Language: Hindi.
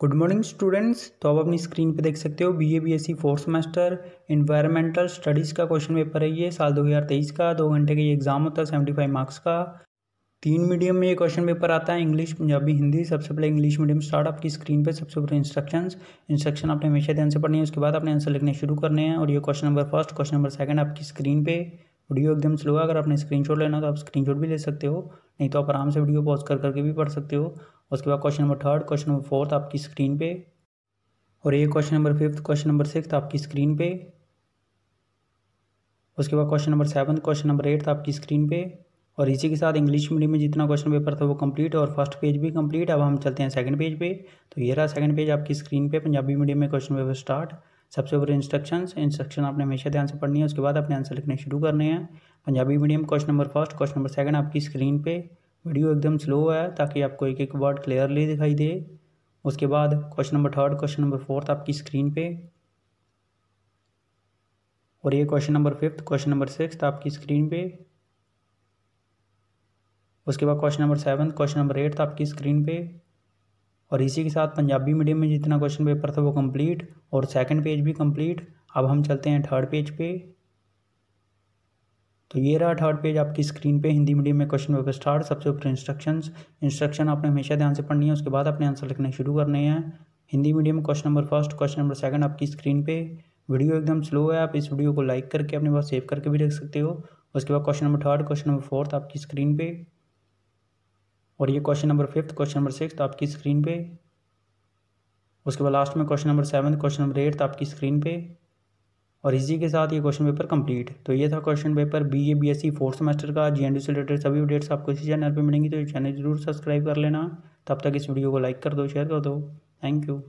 गुड मॉर्निंग स्टूडेंट्स तो आप अपनी स्क्रीन पे देख सकते हो B A B S C fourth semester environmental studies का क्वेश्चन पेपर है ये साल 2023 का दो घंटे का ये एग्ज़ाम होता है सेवेंटी फाइव मार्क्स का तीन मीडियम में ये क्वेश्चन पेपर आता है इंग्लिश पंजाबी हिंदी सबसे पहले इंग्लिश मीडियम स्टार्ट आपकी स्क्रीन पे सबसे पहले इंस्ट्रक्शंस इंस्ट्रक्शन आपने हमेशा ध्यान से पढ़नी है उसके बाद आपने आंसर लिखने शुरू करने हैं और ये question number first question number second आपकी स्क्रीन पर वीडियो एकदम स्लो है अगर आपने स्क्रीनशॉट लेना तो आप स्क्रीनशॉट भी ले सकते हो नहीं तो आप आराम से वीडियो पॉज कर करके भी पढ़ सकते हो उसके बाद question number third question number fourth आपकी स्क्रीन पे और ये question number fifth question number six आपकी स्क्रीन पे उसके बाद question number seven question number eight आपकी स्क्रीन पे और इसी के साथ इंग्लिश मीडियम में जितना क्वेश्चन पेपर था वो कंप्लीट और फर्स्ट पेज भी कंप्लीट अब हम चलते हैं सेकंड पेज पे तो ये रहा सेकंड पेज आपकी स्क्रीन पे पंजाबी मीडियम में क्वेश्चन पेपर स्टार्ट सबसे ऊपर इंस्ट्रक्शंस इंस्ट्रक्शन आपने हमेशा ध्यान से पढ़नी है उसके बाद अपने आंसर लिखने शुरू करने हैं Punjabi medium question number first question number second आपकी स्क्रीन पे वीडियो एकदम स्लो है ताकि आपको एक एक वर्ड क्लियरली दिखाई दे उसके बाद question number third question number fourth आपकी स्क्रीन पे और ये question number fifth question number six आपकी स्क्रीन पे उसके बाद question number seven question number eight आपकी स्क्रीन पे और इसी के साथ पंजाबी मीडियम में जितना क्वेश्चन पेपर था वो कंप्लीट और सेकंड पेज भी कंप्लीट अब हम चलते हैं थर्ड पेज पे तो ये रहा थर्ड पेज आपकी स्क्रीन पे हिंदी मीडियम में क्वेश्चन पेपर स्टार्ट सबसे ऊपर इंस्ट्रक्शंस इंस्ट्रक्शन आपने हमेशा ध्यान से पढ़नी है उसके बाद अपने आंसर लिखने शुरू करने हैं Hindi medium question number first question number second आपकी स्क्रीन पे वीडियो एकदम स्लो है आप इस वीडियो को लाइक करके अपने पास सेव करके भी रख सकते हो उसके बाद question number third question number fourth आपकी स्क्रीन पे और ये question number fifth question number six आपकी स्क्रीन पे उसके बाद लास्ट में question number seven question number eighth आपकी स्क्रीन पे और इसी के साथ ये क्वेश्चन पेपर कंप्लीट तो ये था question paper B A B S C fourth semester का जी एन से रिलेटेड सभी अपडेट्स आपको इसी चैनल पर मिलेंगी तो ये चैनल जरूर सब्सक्राइब कर लेना तब तक इस वीडियो को लाइक कर दो शेयर कर दो थैंक यू